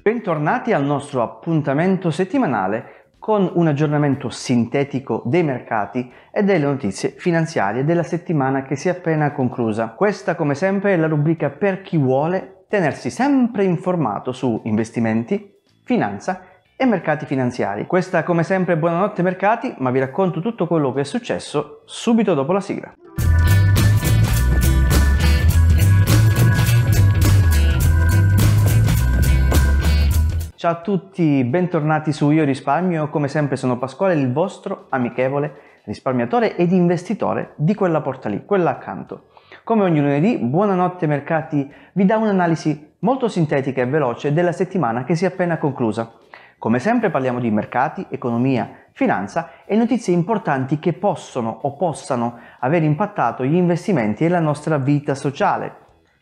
Bentornati al nostro appuntamento settimanale con un aggiornamento sintetico dei mercati e delle notizie finanziarie della settimana che si è appena conclusa. Questa come sempre è la rubrica per chi vuole tenersi sempre informato su investimenti, finanza e mercati finanziari. Questa come sempre è buonanotte mercati, ma vi racconto tutto quello che è successo subito dopo la sigla. Ciao a tutti, bentornati su Io Risparmio, come sempre sono Pasquale, il vostro amichevole risparmiatore ed investitore di quella porta lì, quella accanto. Come ogni lunedì, buonanotte mercati, vi dà un'analisi molto sintetica e veloce della settimana che si è appena conclusa. Come sempre parliamo di mercati, economia, finanza e notizie importanti che possono o possano aver impattato gli investimenti e la nostra vita sociale.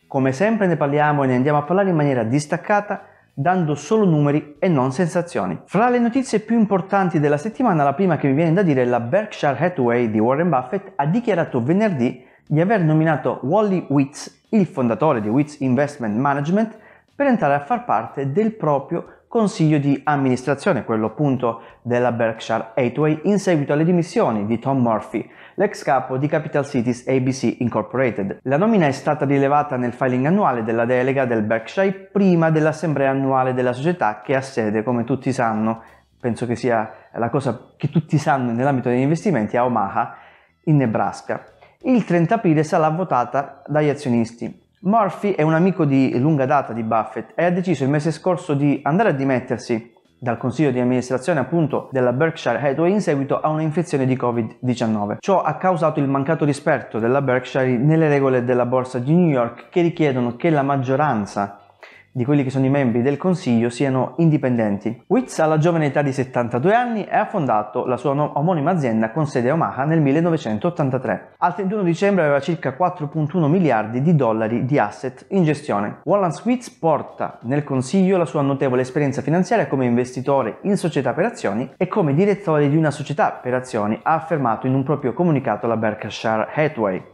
Come sempre ne parliamo e ne andiamo a parlare in maniera distaccata dando solo numeri e non sensazioni. Fra le notizie più importanti della settimana, la prima che mi viene da dire è la Berkshire Hathaway di Warren Buffett ha dichiarato venerdì di aver nominato Wally Witz, il fondatore di Witz Investment Management, per entrare a far parte del proprio consiglio di amministrazione, quello appunto della Berkshire Hathaway, in seguito alle dimissioni di Tom Murphy, l'ex capo di Capital Cities ABC Incorporated. La nomina è stata rilevata nel filing annuale della delega del Berkshire prima dell'assemblea annuale della società che ha sede, come tutti sanno, penso che sia la cosa che tutti sanno nell'ambito degli investimenti, a Omaha, in Nebraska. Il 30 aprile sarà votata dagli azionisti Murphy è un amico di lunga data di Buffett e ha deciso il mese scorso di andare a dimettersi dal consiglio di amministrazione appunto della Berkshire Hathaway in seguito a un'infezione di Covid-19. Ciò ha causato il mancato rispetto della Berkshire nelle regole della borsa di New York che richiedono che la maggioranza di quelli che sono i membri del consiglio siano indipendenti. Witz alla giovane età di 72 anni e ha fondato la sua omonima azienda con sede a Omaha nel 1983. Al 31 dicembre aveva circa 4.1 miliardi di dollari di asset in gestione. Wallace Witz porta nel consiglio la sua notevole esperienza finanziaria come investitore in società per azioni e come direttore di una società per azioni, ha affermato in un proprio comunicato la Berkshire Hathaway.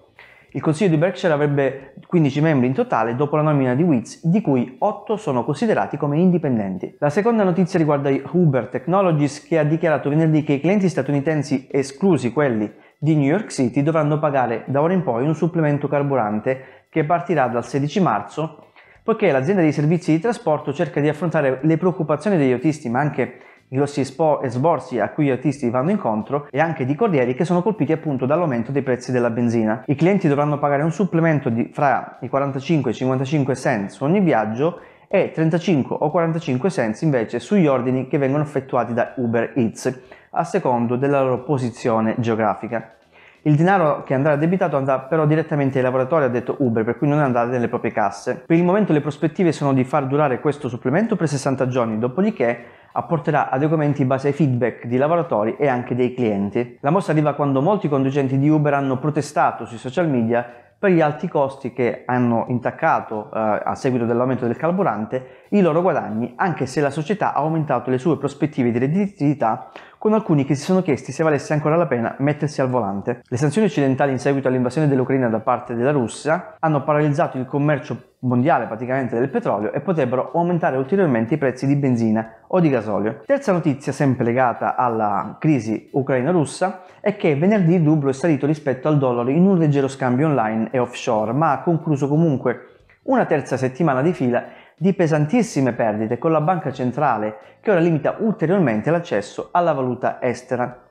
Il consiglio di Berkshire avrebbe 15 membri in totale dopo la nomina di Witz, di cui 8 sono considerati come indipendenti. La seconda notizia riguarda Uber Technologies che ha dichiarato venerdì che i clienti statunitensi, esclusi quelli di New York City, dovranno pagare da ora in poi un supplemento carburante che partirà dal 16 marzo, poiché l'azienda dei servizi di trasporto cerca di affrontare le preoccupazioni degli autisti, ma anche i grossi esborsi a cui gli artisti vanno incontro e anche di corrieri che sono colpiti appunto dall'aumento dei prezzi della benzina. I clienti dovranno pagare un supplemento di fra i 45 e i 55 cents su ogni viaggio e 35 o 45 cents invece sugli ordini che vengono effettuati da Uber Eats a secondo della loro posizione geografica. Il denaro che andrà addebitato andrà però direttamente ai lavoratori, ha detto Uber, per cui non andrà nelle proprie casse. Per il momento le prospettive sono di far durare questo supplemento per 60 giorni, dopodiché apporterà adeguamenti in base ai feedback di lavoratori e anche dei clienti. La mossa arriva quando molti conducenti di Uber hanno protestato sui social media per gli alti costi che hanno intaccato eh, a seguito dell'aumento del carburante i loro guadagni, anche se la società ha aumentato le sue prospettive di redditività con alcuni che si sono chiesti se valesse ancora la pena mettersi al volante. Le sanzioni occidentali in seguito all'invasione dell'Ucraina da parte della Russia hanno paralizzato il commercio mondiale praticamente del petrolio e potrebbero aumentare ulteriormente i prezzi di benzina o di gasolio. Terza notizia sempre legata alla crisi ucraina-russa è che venerdì il rublo è salito rispetto al dollaro in un leggero scambio online e offshore, ma ha concluso comunque una terza settimana di fila di pesantissime perdite con la banca centrale che ora limita ulteriormente l'accesso alla valuta estera.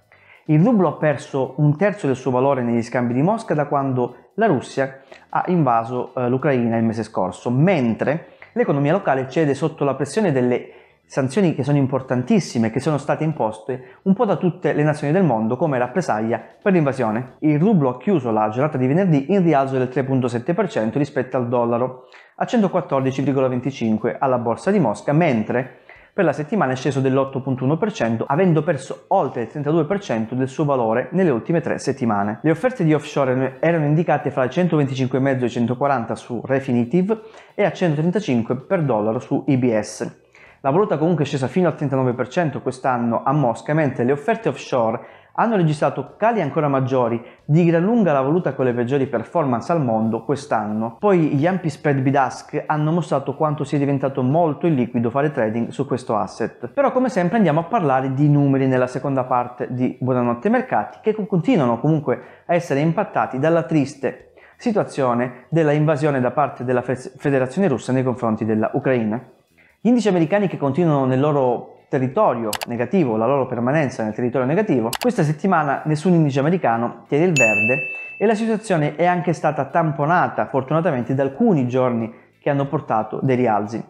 Il rublo ha perso un terzo del suo valore negli scambi di Mosca da quando la Russia ha invaso eh, l'Ucraina il mese scorso, mentre l'economia locale cede sotto la pressione delle sanzioni che sono importantissime, che sono state imposte un po' da tutte le nazioni del mondo come rappresaglia per l'invasione. Il rublo ha chiuso la giornata di venerdì in rialzo del 3.7% rispetto al dollaro, a 114,25 alla borsa di Mosca, mentre per la settimana è sceso dell'8.1%, avendo perso oltre il 32% del suo valore nelle ultime tre settimane. Le offerte di offshore erano indicate fra i 125,5 e i 140 su Refinitiv e a 135 per dollaro su IBS. La valuta comunque è scesa fino al 39% quest'anno a Mosca, mentre le offerte offshore hanno registrato cali ancora maggiori, di gran lunga la valuta con le peggiori performance al mondo quest'anno. Poi gli ampi spread bidask hanno mostrato quanto sia diventato molto illiquido fare trading su questo asset. Però come sempre andiamo a parlare di numeri nella seconda parte di Buonanotte Mercati che continuano comunque a essere impattati dalla triste situazione della invasione da parte della Federazione russa nei confronti della Ucraina. Gli indici americani che continuano nel loro territorio negativo, la loro permanenza nel territorio negativo, questa settimana nessun indice americano tiene il verde e la situazione è anche stata tamponata fortunatamente da alcuni giorni che hanno portato dei rialzi.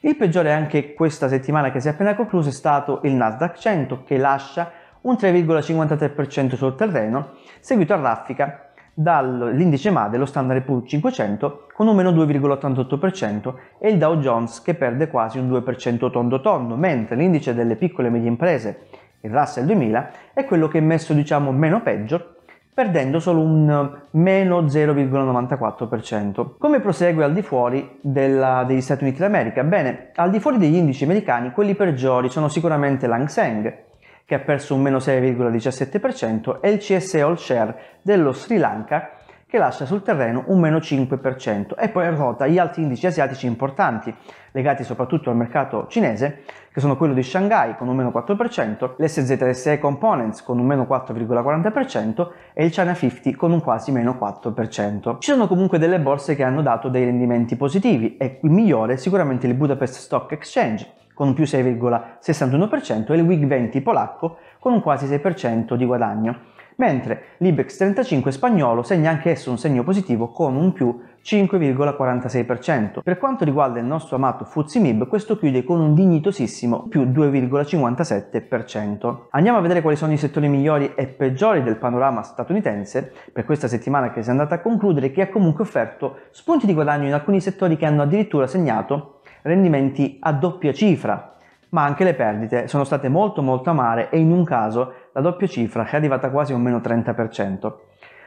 Il peggiore anche questa settimana che si è appena conclusa è stato il Nasdaq 100 che lascia un 3,53% sul terreno, seguito a raffica dall'indice MADE, lo standard Poor's 500, con un meno 2,88% e il Dow Jones che perde quasi un 2% tondo tondo, mentre l'indice delle piccole e medie imprese, il Russell 2000, è quello che è messo diciamo meno peggio, perdendo solo un eh, meno 0,94%. Come prosegue al di fuori della, degli Stati Uniti d'America? Bene, al di fuori degli indici americani, quelli peggiori sono sicuramente l'Hang Seng, che ha perso un meno 6,17%, e il CSE All Share dello Sri Lanka, che lascia sul terreno un meno 5%, e poi a ruota gli altri indici asiatici importanti, legati soprattutto al mercato cinese, che sono quello di Shanghai con un meno 4%, l'SZSE Components con un meno 4,40% e il China 50 con un quasi meno 4%. Ci sono comunque delle borse che hanno dato dei rendimenti positivi e il migliore è sicuramente il Budapest Stock Exchange con un più 6,61% e il WIG 20 polacco con un quasi 6% di guadagno, mentre l'IBEX 35 spagnolo segna anche esso un segno positivo con un più 5,46%. Per quanto riguarda il nostro amato Fuzzi Mib, questo chiude con un dignitosissimo più 2,57%. Andiamo a vedere quali sono i settori migliori e peggiori del panorama statunitense per questa settimana che si è andata a concludere che ha comunque offerto spunti di guadagno in alcuni settori che hanno addirittura segnato rendimenti a doppia cifra, ma anche le perdite sono state molto molto amare e in un caso la doppia cifra è arrivata quasi a un meno 30%.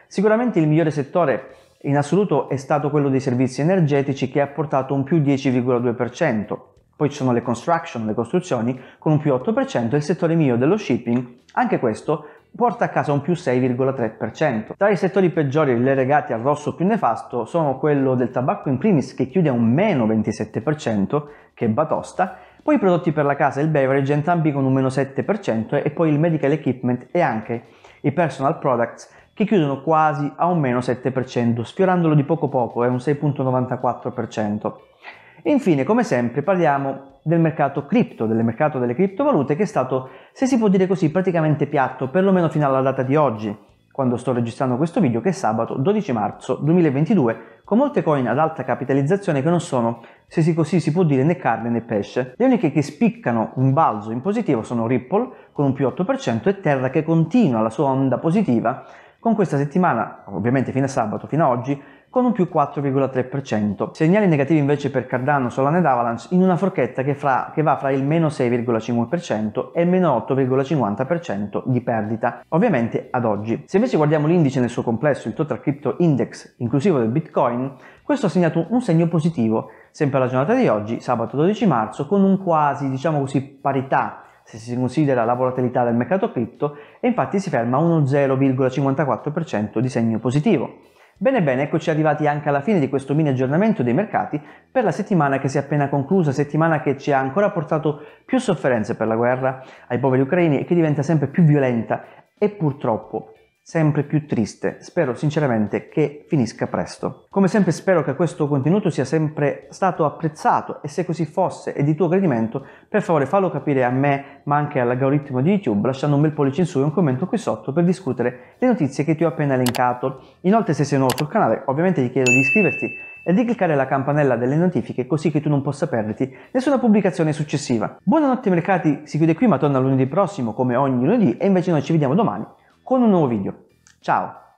Sicuramente il migliore settore in assoluto è stato quello dei servizi energetici che ha portato un più 10,2%, poi ci sono le construction, le costruzioni con un più 8% e il settore mio dello shipping, anche questo porta a casa un più 6,3%. Tra i settori peggiori legati al rosso più nefasto sono quello del tabacco in primis che chiude a un meno 27%, che è Batosta, poi i prodotti per la casa e il beverage entrambi con un meno 7% e poi il medical equipment e anche i personal products che chiudono quasi a un meno 7%, sfiorandolo di poco poco, è un 6,94%. Infine, come sempre, parliamo del mercato cripto, del mercato delle criptovalute, che è stato, se si può dire così, praticamente piatto, perlomeno fino alla data di oggi, quando sto registrando questo video, che è sabato 12 marzo 2022, con molte coin ad alta capitalizzazione che non sono, se si così si può dire, né carne né pesce. Le uniche che spiccano un balzo in positivo sono Ripple, con un più 8%, e Terra, che continua la sua onda positiva, con questa settimana, ovviamente fino a sabato, fino ad oggi, con un più 4,3%. Segnali negativi invece per Cardano, Solana ed Avalanche in una forchetta che, fra, che va fra il meno 6,5% e il meno 8,50% di perdita, ovviamente ad oggi. Se invece guardiamo l'indice nel suo complesso, il Total Crypto Index, inclusivo del Bitcoin, questo ha segnato un segno positivo, sempre alla giornata di oggi, sabato 12 marzo, con un quasi, diciamo così, parità se si considera la volatilità del mercato cripto e infatti si ferma a uno 0,54% di segno positivo. Bene bene, eccoci arrivati anche alla fine di questo mini aggiornamento dei mercati per la settimana che si è appena conclusa, settimana che ci ha ancora portato più sofferenze per la guerra ai poveri ucraini e che diventa sempre più violenta e purtroppo sempre più triste. Spero sinceramente che finisca presto. Come sempre spero che questo contenuto sia sempre stato apprezzato e se così fosse e di tuo gradimento, per favore fallo capire a me ma anche all'algoritmo di YouTube lasciando un bel pollice in su e un commento qui sotto per discutere le notizie che ti ho appena elencato. Inoltre se sei nuovo sul canale ovviamente ti chiedo di iscriverti e di cliccare la campanella delle notifiche così che tu non possa perderti nessuna pubblicazione successiva. Buonanotte mercati, si chiude qui ma torna lunedì prossimo come ogni lunedì e invece noi ci vediamo domani con un nuovo video. Ciao!